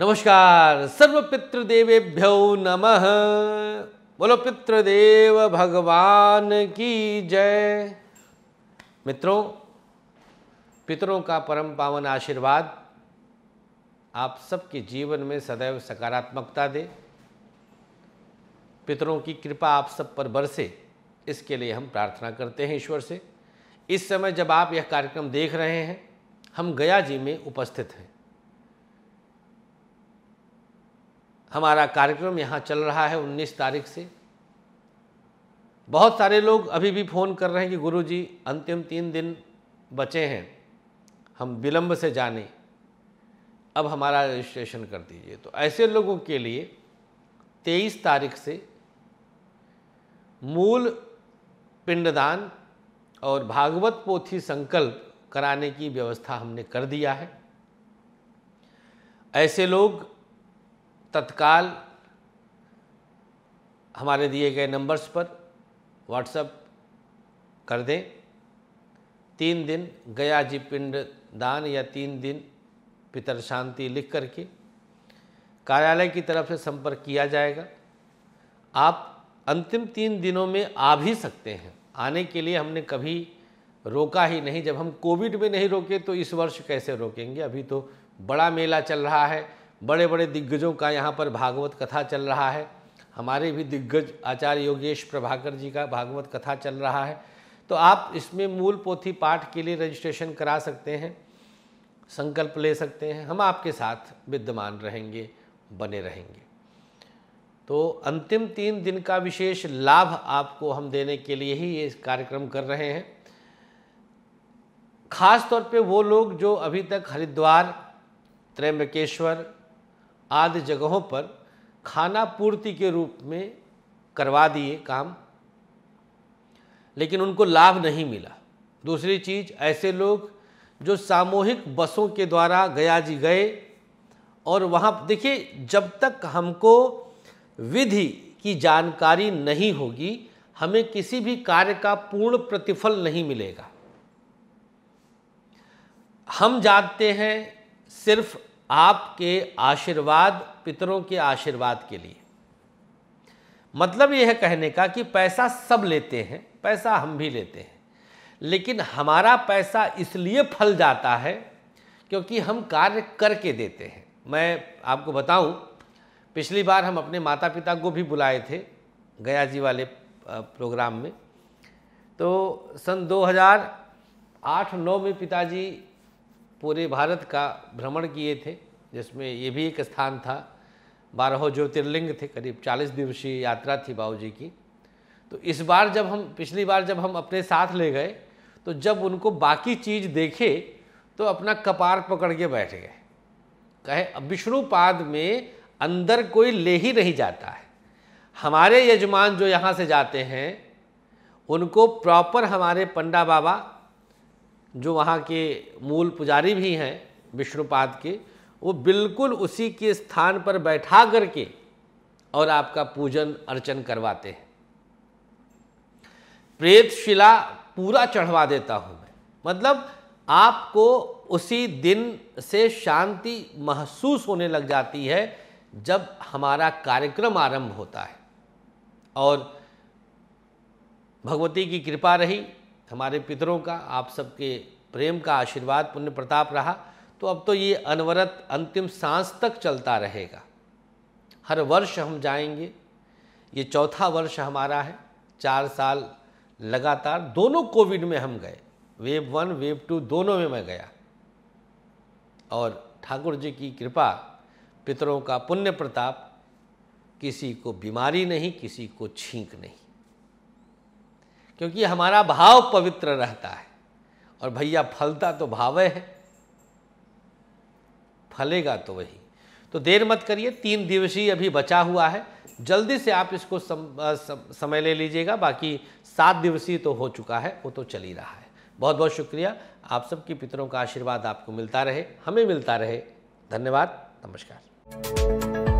नमस्कार सर्व पितृदेवेभ्यो नमः बोलो पितृदेव भगवान की जय मित्रों पितरों का परम पावन आशीर्वाद आप सबके जीवन में सदैव सकारात्मकता दे पितरों की कृपा आप सब पर बरसे इसके लिए हम प्रार्थना करते हैं ईश्वर से इस समय जब आप यह कार्यक्रम देख रहे हैं हम गया जी में उपस्थित हैं हमारा कार्यक्रम यहाँ चल रहा है 19 तारीख से बहुत सारे लोग अभी भी फ़ोन कर रहे हैं कि गुरु जी अंतिम तीन दिन बचे हैं हम विलम्ब से जाने अब हमारा रजिस्ट्रेशन कर दीजिए तो ऐसे लोगों के लिए 23 तारीख से मूल पिंडदान और भागवत पोथी संकल्प कराने की व्यवस्था हमने कर दिया है ऐसे लोग तत्काल हमारे दिए गए नंबर्स पर व्हाट्सएप कर दें तीन दिन गया जी पिंड दान या तीन दिन पितर शांति लिख करके कार्यालय की तरफ से संपर्क किया जाएगा आप अंतिम तीन दिनों में आ भी सकते हैं आने के लिए हमने कभी रोका ही नहीं जब हम कोविड में नहीं रोके तो इस वर्ष कैसे रोकेंगे अभी तो बड़ा मेला चल रहा है बड़े बड़े दिग्गजों का यहाँ पर भागवत कथा चल रहा है हमारे भी दिग्गज आचार्य योगेश प्रभाकर जी का भागवत कथा चल रहा है तो आप इसमें मूल पोथी पाठ के लिए रजिस्ट्रेशन करा सकते हैं संकल्प ले सकते हैं हम आपके साथ विद्यमान रहेंगे बने रहेंगे तो अंतिम तीन दिन का विशेष लाभ आपको हम देने के लिए ही ये कार्यक्रम कर रहे हैं खास तौर पे वो लोग जो अभी तक हरिद्वार त्रयंबकेश्वर आदि जगहों पर खाना पूर्ति के रूप में करवा दिए काम लेकिन उनको लाभ नहीं मिला दूसरी चीज ऐसे लोग जो सामूहिक बसों के द्वारा गया जी गए और वहाँ देखिए जब तक हमको विधि की जानकारी नहीं होगी हमें किसी भी कार्य का पूर्ण प्रतिफल नहीं मिलेगा हम जानते हैं सिर्फ आपके आशीर्वाद पितरों के आशीर्वाद के लिए मतलब यह है कहने का कि पैसा सब लेते हैं पैसा हम भी लेते हैं लेकिन हमारा पैसा इसलिए फल जाता है क्योंकि हम कार्य करके देते हैं मैं आपको बताऊं पिछली बार हम अपने माता पिता को भी बुलाए थे गया जी वाले प्रोग्राम में तो सन 2008-9 में पिताजी पूरे भारत का भ्रमण किए थे जिसमें ये भी एक स्थान था बारह ज्योतिर्लिंग थे करीब 40 दिवसीय यात्रा थी बाबू जी की तो इस बार जब हम पिछली बार जब हम अपने साथ ले गए तो जब उनको बाकी चीज़ देखे तो अपना कपार पकड़ के बैठ गए कहे विष्णुपाद में अंदर कोई ले ही नहीं जाता है हमारे यजमान जो यहाँ से जाते हैं उनको प्रॉपर हमारे पंडा बाबा जो वहाँ के मूल पुजारी भी हैं विष्णुपाद के वो बिल्कुल उसी के स्थान पर बैठा करके और आपका पूजन अर्चन करवाते हैं प्रेत शिला पूरा चढ़वा देता हूँ मैं मतलब आपको उसी दिन से शांति महसूस होने लग जाती है जब हमारा कार्यक्रम आरंभ होता है और भगवती की कृपा रही हमारे पितरों का आप सबके प्रेम का आशीर्वाद पुण्य प्रताप रहा तो अब तो ये अनवरत अंतिम सांस तक चलता रहेगा हर वर्ष हम जाएंगे ये चौथा वर्ष हमारा है चार साल लगातार दोनों कोविड में हम गए वेव वन वेव टू दोनों में मैं गया और ठाकुर जी की कृपा पितरों का पुण्य प्रताप किसी को बीमारी नहीं किसी को छींक नहीं क्योंकि हमारा भाव पवित्र रहता है और भैया फलता तो भाव है फलेगा तो वही तो देर मत करिए तीन दिवसीय अभी बचा हुआ है जल्दी से आप इसको सम, आ, सम, समय ले लीजिएगा बाकी सात दिवसीय तो हो चुका है वो तो चल ही रहा है बहुत बहुत शुक्रिया आप सबके पितरों का आशीर्वाद आपको मिलता रहे हमें मिलता रहे धन्यवाद नमस्कार